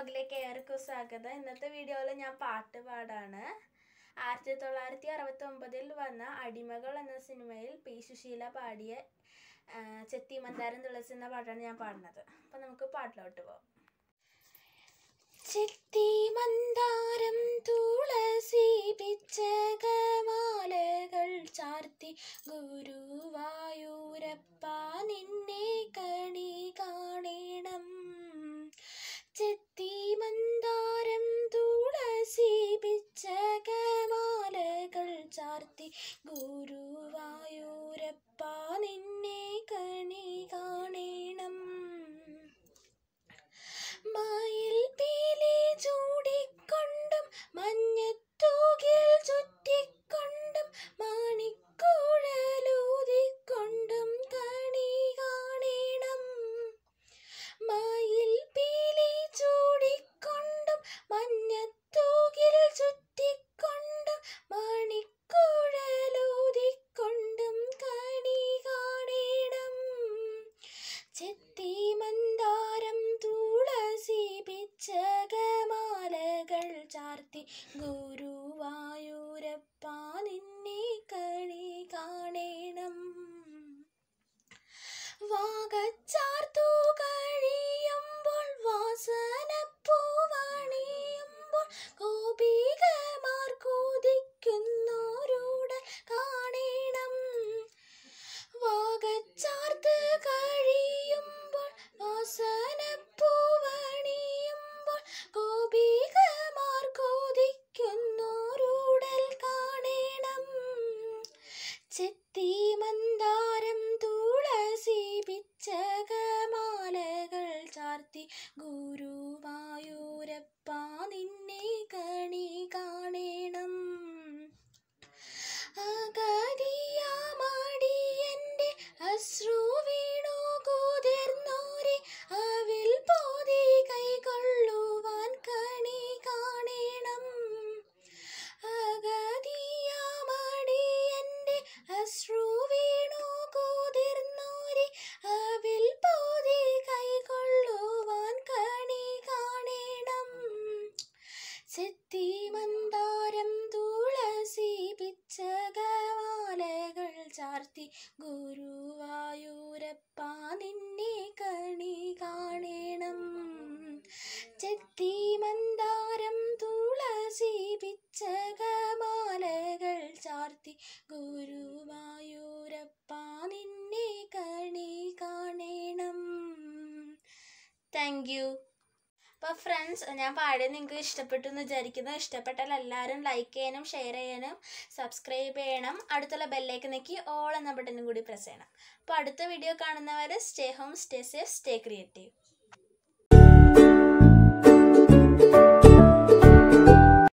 വ്ളോഗിലേക്ക് ഏറെക്കും സ്വാഗതം ഇന്നത്തെ വീഡിയോയിൽ ഞാൻ പാട്ട് പാടാണ് ആയിരത്തി തൊള്ളായിരത്തി അറുപത്തി ഒമ്പതിൽ വന്ന അടിമകൾ എന്ന സിനിമയിൽ പി സുശീല പാടിയ ചെത്തി ചെത്തിമന്താരം തുളസി എന്ന പാട്ടാണ് ഞാൻ പാടുന്നത് അപ്പൊ നമുക്ക് പാട്ടിലോട്ട് പോകാം തുളസി പിച്ചകമാലകൾ ചാർത്തി ഗുരു ചെത്തി തുളസി പിച്ചകമാലകൾ ചാർത്തി ഗുരു ചെത്തിമന്ദാരം മന്ദാരം തുളസി പിച്ചകമാലകൾ ചാർത്തി ആർത്തി ഗുരുവായൂരപ്പ നിന്നെ കണി കാണണം ചെത്തി മന്ദാരം തുളസി പിച്ചകമാലകൾ ചാർത്തി ഗുരുവായൂരപ്പ നിന്നെ കണി കാണണം താങ്ക് യു അപ്പോൾ ഫ്രണ്ട്സ് ഞാൻ പാടി നിങ്ങൾക്ക് ഇഷ്ടപ്പെട്ടു എന്ന് വിചാരിക്കുന്നു ഇഷ്ടപ്പെട്ടാൽ എല്ലാവരും ലൈക്ക് ചെയ്യണം ഷെയർ ചെയ്യണം സബ്സ്ക്രൈബ് ചെയ്യണം അടുത്തുള്ള ബെല്ലേക്ക് നിൽക്കി ഓൾ എന്ന ബട്ടനും കൂടി പ്രസ് ചെയ്യണം അപ്പോൾ അടുത്ത വീഡിയോ കാണുന്നവർ stay home stay safe stay creative